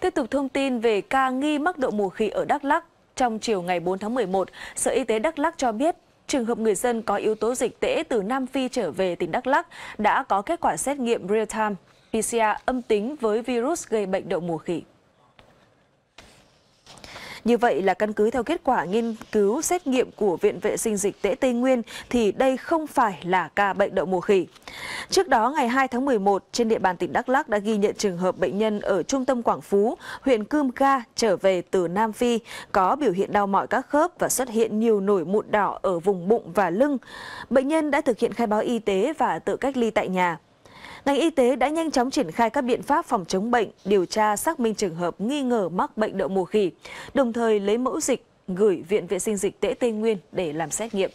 Tiếp tục thông tin về ca nghi mắc độ mùa khỉ ở Đắk Lắk. Trong chiều ngày 4 tháng 11, Sở Y tế Đắk Lắk cho biết trường hợp người dân có yếu tố dịch tễ từ Nam Phi trở về tỉnh Đắk Lắk đã có kết quả xét nghiệm real-time PCR âm tính với virus gây bệnh đậu mùa khỉ. Như vậy là căn cứ theo kết quả nghiên cứu xét nghiệm của Viện Vệ sinh Dịch tễ Tây Nguyên thì đây không phải là ca bệnh đậu mùa khỉ. Trước đó, ngày 2 tháng 11, trên địa bàn tỉnh Đắk Lắk đã ghi nhận trường hợp bệnh nhân ở trung tâm Quảng Phú, huyện Cơm Ga trở về từ Nam Phi có biểu hiện đau mỏi các khớp và xuất hiện nhiều nổi mụn đỏ ở vùng bụng và lưng. Bệnh nhân đã thực hiện khai báo y tế và tự cách ly tại nhà ngành y tế đã nhanh chóng triển khai các biện pháp phòng chống bệnh, điều tra xác minh trường hợp nghi ngờ mắc bệnh đậu mùa khỉ, đồng thời lấy mẫu dịch gửi Viện Vệ sinh Dịch tễ Tây Nguyên để làm xét nghiệm.